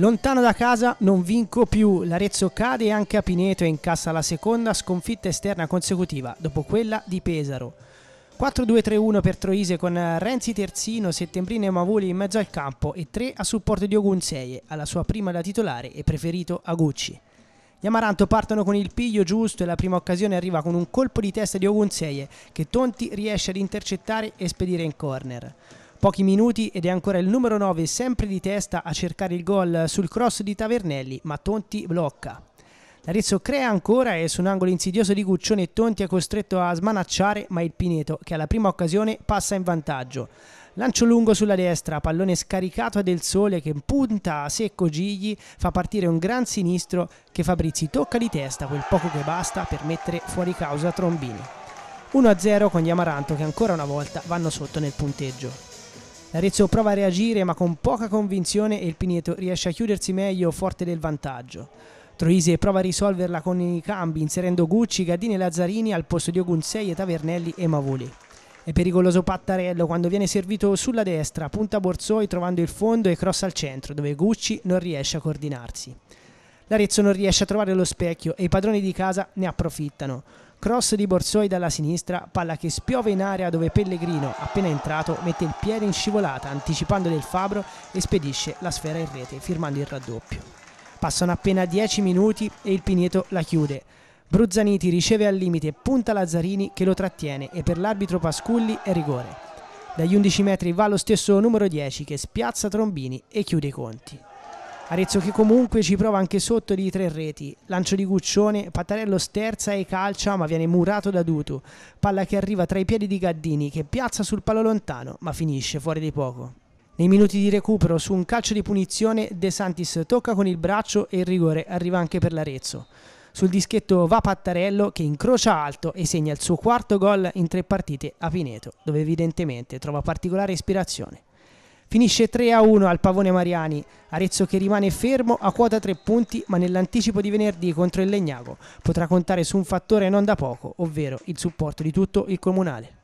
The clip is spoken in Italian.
Lontano da casa non vinco più, l'Arezzo cade e anche a Pineto e incassa la seconda sconfitta esterna consecutiva, dopo quella di Pesaro. 4-2-3-1 per Troise con Renzi terzino, Settembrini e Mavoli in mezzo al campo e 3 a supporto di Ogunseie, alla sua prima da titolare e preferito a Gucci. Gli Amaranto partono con il piglio giusto e la prima occasione arriva con un colpo di testa di Ogunseie che Tonti riesce ad intercettare e spedire in corner pochi minuti ed è ancora il numero 9 sempre di testa a cercare il gol sul cross di Tavernelli, ma Tonti blocca. L'Arezzo crea ancora e su un angolo insidioso di Guccione Tonti è costretto a smanacciare, ma il Pineto, che alla prima occasione passa in vantaggio. Lancio lungo sulla destra, pallone scaricato a Del Sole che punta a secco Gigli, fa partire un gran sinistro che Fabrizi tocca di testa quel poco che basta per mettere fuori causa Trombini. 1-0 con gli Amaranto che ancora una volta vanno sotto nel punteggio. L'Arezzo prova a reagire ma con poca convinzione e il Pineto riesce a chiudersi meglio forte del vantaggio. Troise prova a risolverla con i cambi inserendo Gucci, Gaddini e Lazzarini al posto di Ogunsei e Tavernelli e Mavoli. È pericoloso Pattarello quando viene servito sulla destra, punta Borsoi trovando il fondo e cross al centro dove Gucci non riesce a coordinarsi. L'Arezzo non riesce a trovare lo specchio e i padroni di casa ne approfittano. Cross di Borsoi dalla sinistra, palla che spiove in area dove Pellegrino, appena entrato, mette il piede in scivolata anticipando Del Fabro e spedisce la sfera in rete firmando il raddoppio. Passano appena 10 minuti e il Pineto la chiude. Bruzzaniti riceve al limite e punta Lazzarini che lo trattiene e per l'arbitro Pasculli è rigore. Dagli 11 metri va lo stesso numero 10 che spiazza Trombini e chiude i conti. Arezzo che comunque ci prova anche sotto di tre reti. Lancio di Guccione, Pattarello sterza e calcia ma viene murato da Dutu. Palla che arriva tra i piedi di Gaddini che piazza sul palo lontano ma finisce fuori di poco. Nei minuti di recupero su un calcio di punizione De Santis tocca con il braccio e il rigore arriva anche per l'Arezzo. Sul dischetto va Pattarello che incrocia alto e segna il suo quarto gol in tre partite a Pineto dove evidentemente trova particolare ispirazione. Finisce 3-1 al Pavone Mariani, Arezzo che rimane fermo a quota 3 punti ma nell'anticipo di venerdì contro il Legnago potrà contare su un fattore non da poco, ovvero il supporto di tutto il comunale.